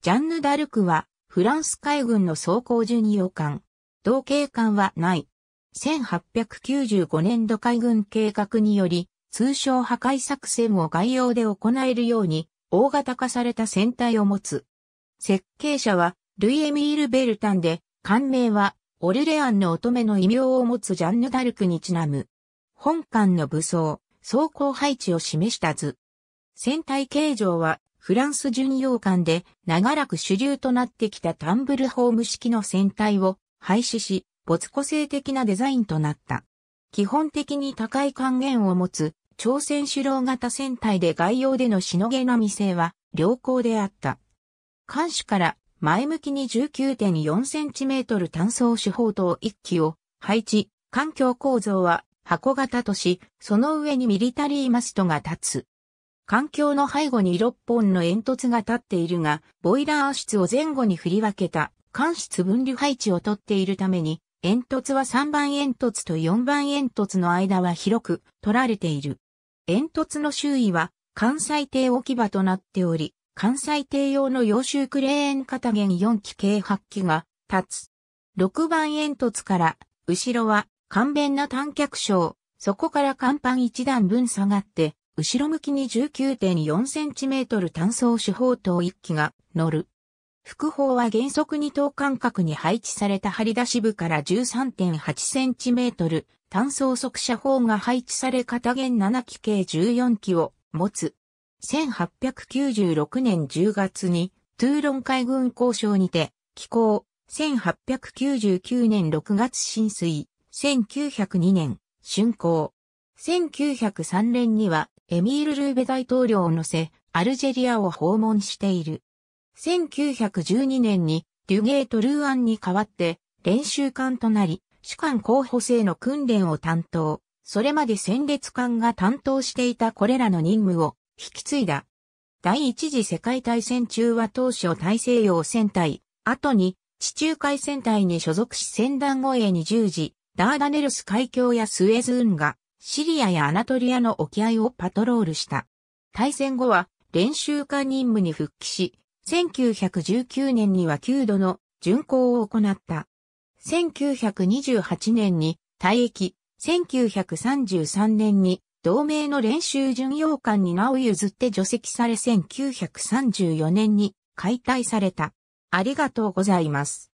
ジャンヌ・ダルクは、フランス海軍の装甲巡洋艦。同系艦はない。1895年度海軍計画により、通称破壊作戦を概要で行えるように、大型化された船体を持つ。設計者は、ルイ・エミール・ベルタンで、艦名は、オルレアンの乙女の異名を持つジャンヌ・ダルクにちなむ。本艦の武装、装甲配置を示した図。船体形状はフランス巡洋艦で長らく主流となってきたタンブルホーム式の船体を廃止し、没個性的なデザインとなった。基本的に高い還元を持つ朝鮮主郎型船体で外洋でのしのげの未成は良好であった。艦首から前向きに 19.4cm 単装手法等1機を配置、環境構造は箱型とし、その上にミリタリーマストが立つ。環境の背後に6本の煙突が立っているが、ボイラー室を前後に振り分けた、間室分離配置をとっているために、煙突は3番煙突と4番煙突の間は広く取られている。煙突の周囲は関西艇置き場となっており、関西艇用の洋州クレーン片弦4機計8機が立つ。6番煙突から後ろは簡便な短脚床、そこから甲板1段分下がって後ろ向きに 19.4cm 単装手砲塔1機が乗る。副砲は原則2等間隔に配置された張り出し部から 13.8cm 単装速射砲が配置され片弦7機計14機を持つ。1896年10月にトゥーロン海軍交渉にて寄港。1899年6月浸水。1902年、竣工。1903年にはエミール・ルーベ大統領を乗せ、アルジェリアを訪問している。1912年にデュゲート・ルーアンに代わって練習艦となり、主艦候補生の訓練を担当、それまで戦列艦が担当していたこれらの任務を引き継いだ。第一次世界大戦中は当初大西洋戦隊、後に地中海戦隊に所属し戦団護衛に従事、ダーダネルス海峡やスエズ運河、シリアやアナトリアの沖合をパトロールした。対戦後は練習家任務に復帰し、1919年には9度の巡航を行った。1928年に退役、1933年に同盟の練習巡洋艦に名を譲って除籍され1934年に解体された。ありがとうございます。